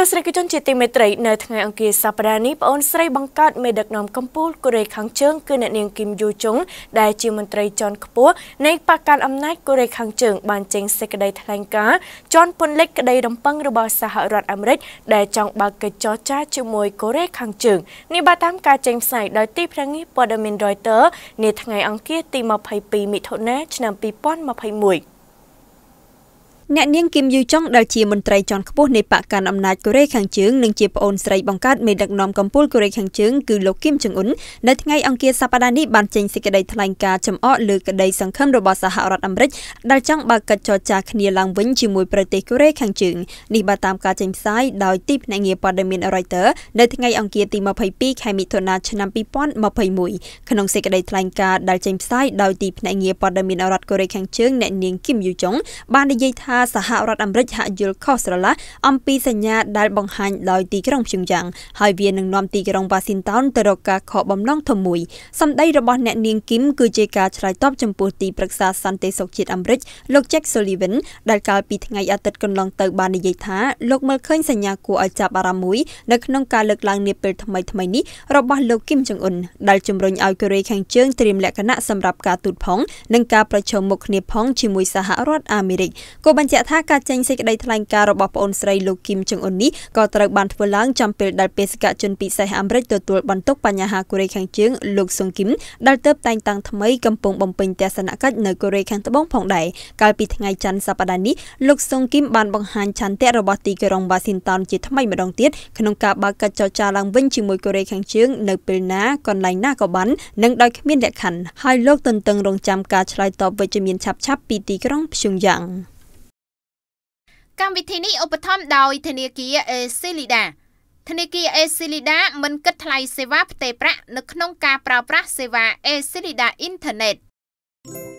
ទស្សនិកជនជាទីមេត្រីនៅថ្ងៃអង្គារសប្តាហ៍នេះប្អូនស្រីបង្កើតមេដឹកនាំកម្ពុជាកូរ៉េខាងជើងគឺអ្នកនាងគីមយូជុងដែលជាមន្ត្រីជាន់ខ្ពស់នៃបកការអំណាចកូរ៉េខាងជើងបានចេញសេចក្តីថ្លែងការណ៍ជាន់ពន្លិចក្តីរំពឹងរបស់សហរដ្ឋអាមេរិកដែលចង់បើកកិច្ចចរចាជាមួយកូរ៉េខាងជើងនេះបើតាមការចេញផ្សាយដោយទីភ្នាក់ងារព័ត៌មាន Reuters នាថ្ងៃអង្គារទី22មិថុនាឆ្នាំ2021អ្នកនាងគឹមយូចុងដែលជាមន្ត្រីជាន់ខ្ពស់នៃបកកាន់អំណាចកូរ៉េខាងជើងនិងជាប្អូនស្រីបង្កើតមេដឹកនាំកម្ពុជាកូរ៉េខាងជើងគឺលោកគឹមចុងអ៊ុននៅថ្ងៃអង្គារសប្តាហ៍នេះបានចេញសេចក្តីថ្លែងការណ៍ចំអកលើក្តីសង្ឃឹមរបស់សហរដ្ឋអាមេរិកដែលចង់បើកកិច្ចចរចាគ្នាឡើងវិញជាមួយប្រទេសកូរ៉េខាងជើងនេះបើតាមការចេញផ្សាយដោយទីភ្នាក់ងារព័ត៌មាន Reuters នៅថ្ងៃអង្គារទី22ខែមិថុនាឆ្នាំ2021ក្នុងសេចក្តីថ្លែងការណ៍ដែលចេញផ្សាយដោយទីភ្នាក់ងារព័ត៌មានរដ្ឋកូរ៉េខាងជើងអ្នកនាងគឹមយូចុងបាននិយាយថាសហរដ្ឋអាមេរិកហាក់យល់ខុសស្រឡះអំពីសញ្ញាដែលបង្ហាញដោយទីក្រុងព្យុងយ៉ាង ហើយវានឹងនាំទីក្រុងវ៉ាស៊ីនតោនទៅរកការខកបំណងធំមួយសម្ដីរបស់អ្នកនាងគីមគឺជាការឆ្លើយតបចំពោះទីប្រឹក្សាសន្តិសុខជាតិអាមេរិកលោក Jack Sullivan ដែលកាលពីថ្ងៃអាទិត្យកន្លងទៅបាននិយាយថាលោកមើលឃើញសញ្ញាគួរឲ្យចាប់អារម្មណ៍មួយនៅក្នុងការលើកឡើងនាពេលថ្មីថ្មីនេះរបស់លោកគីមចុងអ៊ុនដែលជំរុញឲ្យកូរ៉េខាងជើងត្រៀមលក្ខណៈសម្រាប់ការទូតផងនិងការប្រជុំមុខគ្នាផងជាមួយសហរដ្ឋអាមេរិកក៏បញ្បញ្ជាក់ថាការចេញសេចក្តីថ្លែងការណ៍របស់ប្អូនស្រីលោកគីមចុងអ៊ុននេះក៏ត្រូវបានធ្វើឡើងចំពេលដែលបេសកជនពិសេសអាមេរិកទទួលបន្ទុកបញ្ហាកូរ៉េខាងជើងលោកសុងគីមដែលទៅតែងតាំងថ្មីកំពុងបំពេញទស្សនកិច្ចនៅកូរ៉េខាងត្បូងផងដែរកាលពីថ្ងៃច័ន្ទសប្តាហ៍នេះលោកសុងគីមបានបង្ហាញឆន្ទៈរបស់ទីក្រុង Washington ជាថ្មីម្ដងទៀតក្នុងការបើកកិច្ចចរចាឡើងវិញជាមួយកូរ៉េខាងជើងនៅពេលណាកន្លែងណាក៏បាននិងដោយគ្មានលក្ខខណ្ឌហើយលោកទន្ទឹងរង់ចាំការឆ្លើយតបវិជ្ជមានឆាប់ៗពីទីក្រុងព្យុងយ៉ាងកម្មវិធីនេះឧបត្ថម្ភដោយធនាគារអេស៊ីលីដាធនាគារអេស៊ីលីដា មិនគិតថ្លៃសេវាផ្ទេរប្រាក់នៅក្នុងការប្រើប្រាស់សេវាអេស៊ីលីដាអ៊ីនធឺណិត។